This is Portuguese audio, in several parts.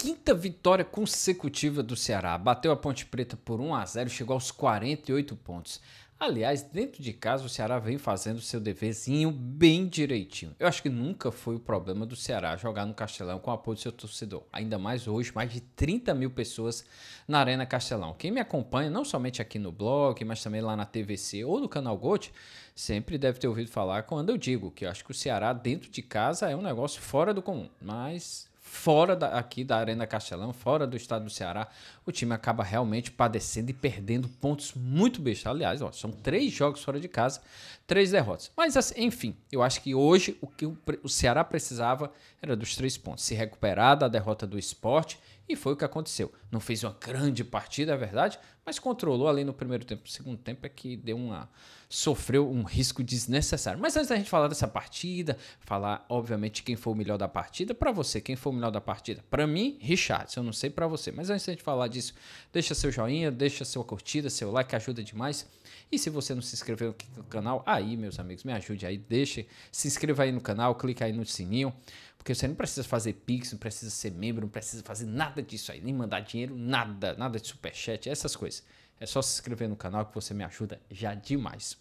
quinta vitória consecutiva do Ceará. Bateu a Ponte Preta por 1 a 0 chegou aos 48 pontos. Aliás, dentro de casa, o Ceará vem fazendo seu deverzinho bem direitinho. Eu acho que nunca foi o problema do Ceará jogar no Castelão com o apoio do seu torcedor. Ainda mais hoje, mais de 30 mil pessoas na Arena Castelão. Quem me acompanha, não somente aqui no blog, mas também lá na TVC ou no canal Gold, sempre deve ter ouvido falar quando eu digo que eu acho que o Ceará dentro de casa é um negócio fora do comum. Mas fora da, aqui da Arena Castelão, fora do estado do Ceará, o time acaba realmente padecendo e perdendo pontos muito bestas. Aliás, ó, são três jogos fora de casa, três derrotas. Mas, assim, enfim, eu acho que hoje o que o, o Ceará precisava era dos três pontos. Se recuperar da derrota do esporte e foi o que aconteceu. Não fez uma grande partida, é verdade, mas controlou ali no primeiro tempo. No segundo tempo é que deu uma. sofreu um risco desnecessário. Mas antes da gente falar dessa partida, falar, obviamente, quem foi o melhor da partida, para você, quem foi o melhor da partida? Para mim, Richard, eu não sei para você. Mas antes da gente falar disso, deixa seu joinha, deixa sua curtida, seu like, ajuda demais. E se você não se inscreveu aqui no canal, aí, meus amigos, me ajude aí, deixe, se inscreva aí no canal, clica aí no sininho. Porque você não precisa fazer Pix, não precisa ser membro, não precisa fazer nada disso aí, nem mandar dinheiro, nada, nada de superchat, essas coisas. É só se inscrever no canal que você me ajuda já demais.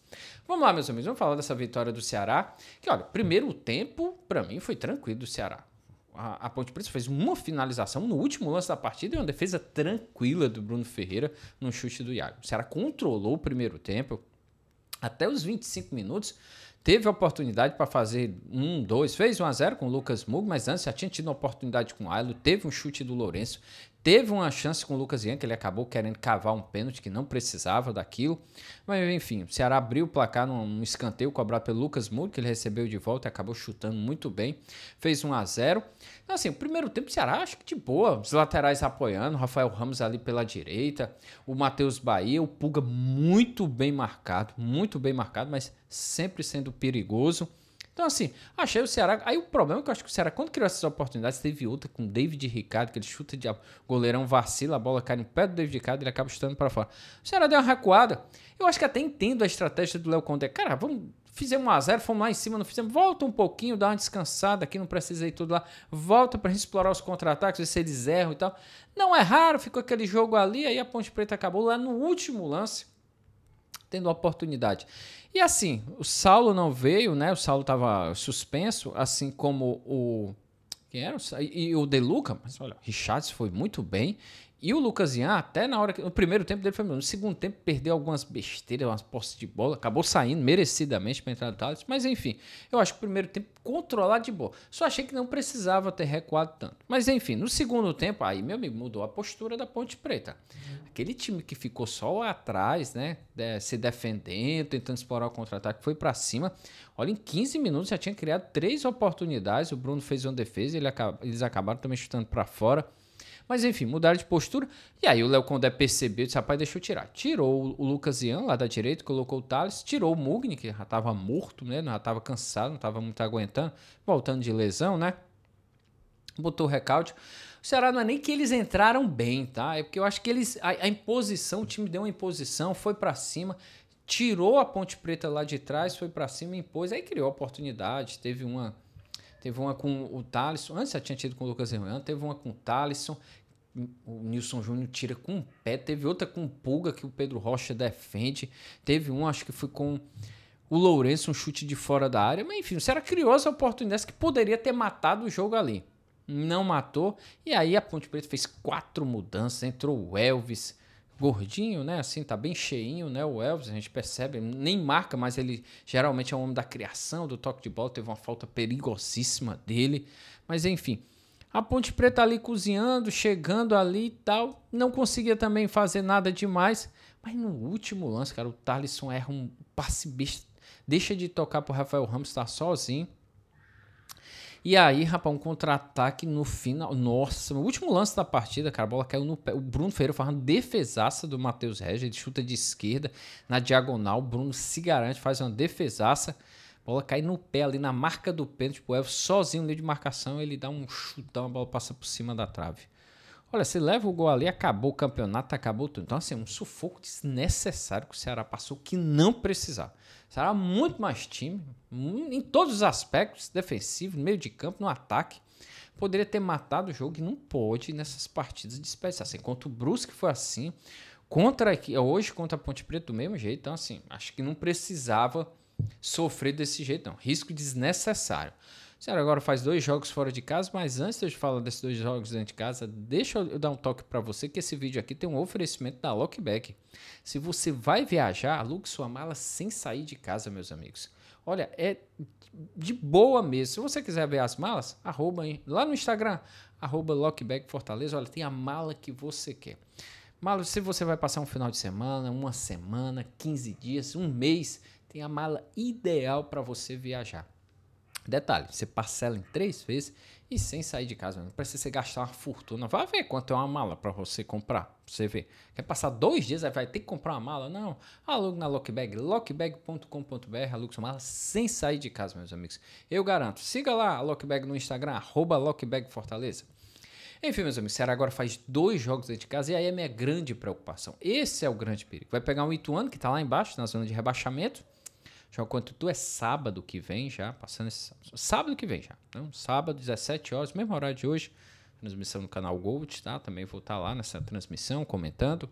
Vamos lá, meus amigos, vamos falar dessa vitória do Ceará. Que olha, primeiro tempo, para mim, foi tranquilo do Ceará. A, a Ponte Preta fez uma finalização no último lance da partida e uma defesa tranquila do Bruno Ferreira no chute do Iago. O Ceará controlou o primeiro tempo, até os 25 minutos, teve a oportunidade para fazer um, dois, fez um a zero com o Lucas Mug, mas antes já tinha tido uma oportunidade com o Ailo, teve um chute do Lourenço, Teve uma chance com o Lucas Ian, que ele acabou querendo cavar um pênalti que não precisava daquilo. Mas enfim, o Ceará abriu o placar num escanteio cobrado pelo Lucas Moura, que ele recebeu de volta e acabou chutando muito bem. Fez 1 a 0 Então, assim, o primeiro tempo o Ceará acho que de boa. Os laterais apoiando, Rafael Ramos ali pela direita, o Matheus Bahia, o Puga muito bem marcado, muito bem marcado, mas sempre sendo perigoso. Então, assim, achei o Ceará. Aí o problema é que eu acho que o Ceará, quando criou essas oportunidades, teve outra com o David Ricardo, que ele chuta de goleirão, vacila, a bola cai no pé do David Ricardo e ele acaba chutando para fora. O Ceará deu uma recuada. Eu acho que até entendo a estratégia do Léo Conde. Cara, vamos fizemos 1 a 0 fomos lá em cima, não fizemos, volta um pouquinho, dá uma descansada aqui, não precisa ir tudo lá, volta pra gente explorar os contra-ataques, ver se eles erram e tal. Não é raro, ficou aquele jogo ali, aí a Ponte Preta acabou lá no último lance, tendo oportunidade. E assim, o Saulo não veio, né? O Saulo estava suspenso, assim como o quem era? E o De Luca, mas olha, Richards foi muito bem. E o Lucas Ian, até na hora que. No primeiro tempo dele foi melhor. No segundo tempo, perdeu algumas besteiras, umas poças de bola. Acabou saindo merecidamente para entrar no Thales. Mas enfim, eu acho que o primeiro tempo controlar de boa. Só achei que não precisava ter recuado tanto. Mas enfim, no segundo tempo, aí, meu amigo, mudou a postura da Ponte Preta. Aquele time que ficou só lá atrás, né? se defendendo, tentando explorar o contra-ataque, foi para cima. Olha, em 15 minutos já tinha criado três oportunidades. O Bruno fez uma defesa, ele eles acabaram também chutando para fora. Mas enfim, mudaram de postura. E aí o Léo Condé percebeu, disse, rapaz, deixa eu tirar. Tirou o Lucas Ian lá da direita, colocou o Thales, tirou o Mugni, que já estava morto, né? Já estava cansado, não estava muito aguentando, voltando de lesão, né? Botou o recalde. O Ceará não é nem que eles entraram bem, tá? É porque eu acho que eles. A, a imposição, o time deu uma imposição, foi para cima, tirou a Ponte Preta lá de trás, foi para cima e impôs. Aí criou oportunidade. Teve uma. Teve uma com o Talisson. Antes já tinha tido com o Lucas Herman, teve uma com o Thaleson o Nilson Júnior tira com o pé, teve outra com pulga que o Pedro Rocha defende, teve um, acho que foi com o Lourenço, um chute de fora da área, mas enfim, o Ceará criou essa oportunidade que poderia ter matado o jogo ali. Não matou, e aí a Ponte Preta fez quatro mudanças, entrou o Elvis, gordinho, né? Assim, tá bem cheinho, né? O Elvis, a gente percebe, nem marca, mas ele geralmente é um homem da criação, do toque de bola, teve uma falta perigosíssima dele. Mas enfim, a Ponte Preta ali cozinhando, chegando ali e tal. Não conseguia também fazer nada demais. Mas no último lance, cara, o Tarlisson erra um passe besta. Deixa de tocar pro Rafael Ramos, tá sozinho. E aí, rapaz, um contra-ataque no final. Nossa, o último lance da partida, cara, a bola caiu no pé. O Bruno Ferreira fazendo defesaça do Matheus Regis. Ele chuta de esquerda na diagonal. O Bruno se garante, faz uma defesaça bola cai no pé ali, na marca do pênalti. pro Elvis sozinho ali de marcação, ele dá um chutão, a bola passa por cima da trave. Olha, se leva o gol ali, acabou o campeonato, acabou tudo. Então, assim, é um sufoco desnecessário que o Ceará passou que não precisava. O Ceará é muito mais time, hum, em todos os aspectos, defensivo, no meio de campo, no ataque. Poderia ter matado o jogo e não pôde nessas partidas espécie. Assim, contra o Brusque foi assim, contra hoje contra a Ponte Preta do mesmo jeito. Então, assim, acho que não precisava sofrer desse jeito, não. Risco desnecessário. O agora faz dois jogos fora de casa, mas antes de eu falar desses dois jogos dentro de casa, deixa eu dar um toque para você que esse vídeo aqui tem um oferecimento da Lockback. Se você vai viajar, alugue sua mala sem sair de casa, meus amigos. Olha, é de boa mesmo. Se você quiser ver as malas, arroba hein? lá no Instagram, arroba Lockback Fortaleza. Olha, tem a mala que você quer. Mala, se você vai passar um final de semana, uma semana, 15 dias, um mês, tem a mala ideal para você viajar. Detalhe, você parcela em três vezes e sem sair de casa, não precisa você gastar uma fortuna. Vai ver quanto é uma mala para você comprar, pra você ver. Quer passar dois dias, vai ter que comprar uma mala? Não, alugue na Lockbag, lockbag.com.br, aluga sua mala sem sair de casa, meus amigos. Eu garanto, siga lá a Lockbag no Instagram, arroba Lockbag Fortaleza. Enfim, meus amigos, será agora faz dois jogos dentro de casa e aí é minha grande preocupação. Esse é o grande perigo. Vai pegar um Ituano, que está lá embaixo, na zona de rebaixamento, João, quanto tu é sábado que vem já, passando esse sábado que vem já, não? Né? Sábado, 17 horas, mesmo horário de hoje, transmissão no canal Gold, tá? Também vou estar tá lá nessa transmissão comentando.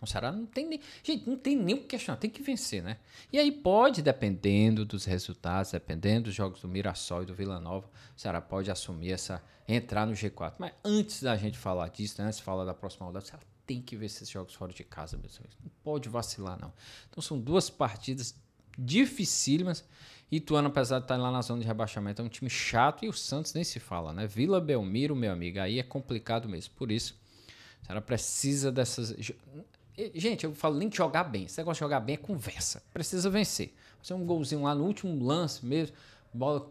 O Ceará não tem nem. Gente, não tem nem o que questionar, tem que vencer, né? E aí pode, dependendo dos resultados, dependendo dos jogos do Mirassol e do Vila Nova, o Ceará pode assumir essa. entrar no G4. Mas antes da gente falar disso, né, antes de falar da próxima rodada, o Ceará tem que vencer esses jogos fora de casa, meus amigos. Não pode vacilar, não. Então são duas partidas dificílimas. Ituano, apesar de estar lá na zona de rebaixamento, é um time chato e o Santos nem se fala, né? Vila Belmiro, meu amigo, aí é complicado mesmo. Por isso, a senhora precisa dessas. Gente, eu falo nem de jogar bem. Esse negócio de jogar bem é conversa. Precisa vencer. Fazer um golzinho lá no último lance mesmo bola,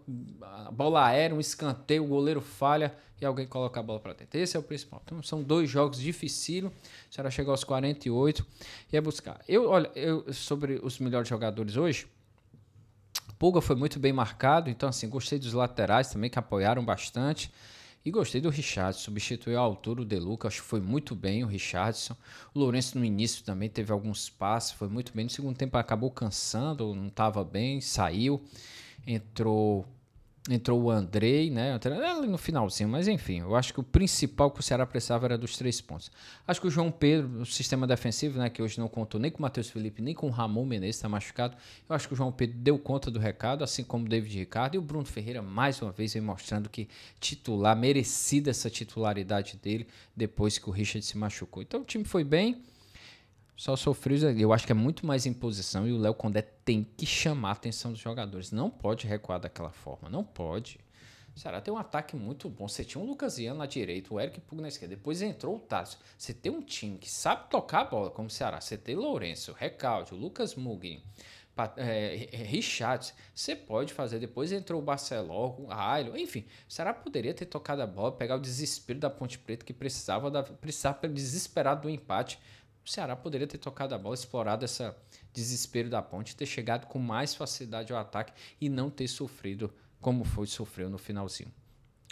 bola aérea, um escanteio, o goleiro falha e alguém coloca a bola para dentro. Esse é o principal. Então, são dois jogos dificílimos. A senhora chegou aos 48 e é buscar. Eu, olha, eu, sobre os melhores jogadores hoje, Pulga foi muito bem marcado, então assim, gostei dos laterais também que apoiaram bastante. E gostei do Richardson, substituiu a altura o De Luca, acho que foi muito bem o Richardson. O Lourenço no início também teve alguns passes, foi muito bem. No segundo tempo acabou cansando, não estava bem, saiu entrou entrou o Andrei, né? Ali no finalzinho, mas enfim, eu acho que o principal que o Ceará precisava era dos três pontos. Acho que o João Pedro, o sistema defensivo, né? Que hoje não contou nem com o Matheus Felipe, nem com o Ramon Menezes, está machucado. Eu acho que o João Pedro deu conta do recado, assim como o David Ricardo. E o Bruno Ferreira, mais uma vez, vem mostrando que titular, merecida essa titularidade dele depois que o Richard se machucou. Então o time foi bem. Só sofreu. Eu acho que é muito mais imposição e o Léo Condé tem que chamar a atenção dos jogadores. Não pode recuar daquela forma. Não pode. será Ceará tem um ataque muito bom. Você tinha o Lucasiano na direita, o Eric Pug na esquerda. Depois entrou o Tássio. Você tem um time que sabe tocar a bola, como o Ceará. Você tem Lourenço, Recalde, Lucas Mugni, é, eh, Richard. Você pode fazer. Depois entrou o Barceló, o Raio. Enfim, será poderia ter tocado a bola, pegar o desespero da Ponte Preta que precisava, da, precisava desesperado do empate o Ceará poderia ter tocado a bola, explorado esse desespero da ponte, ter chegado com mais facilidade ao ataque e não ter sofrido como foi sofreu no finalzinho.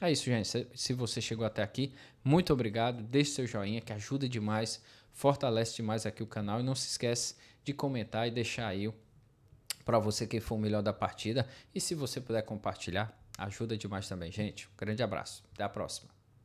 É isso, gente. Se você chegou até aqui, muito obrigado. Deixe seu joinha que ajuda demais, fortalece demais aqui o canal. E não se esquece de comentar e deixar aí para você quem foi o melhor da partida. E se você puder compartilhar, ajuda demais também, gente. Um grande abraço. Até a próxima.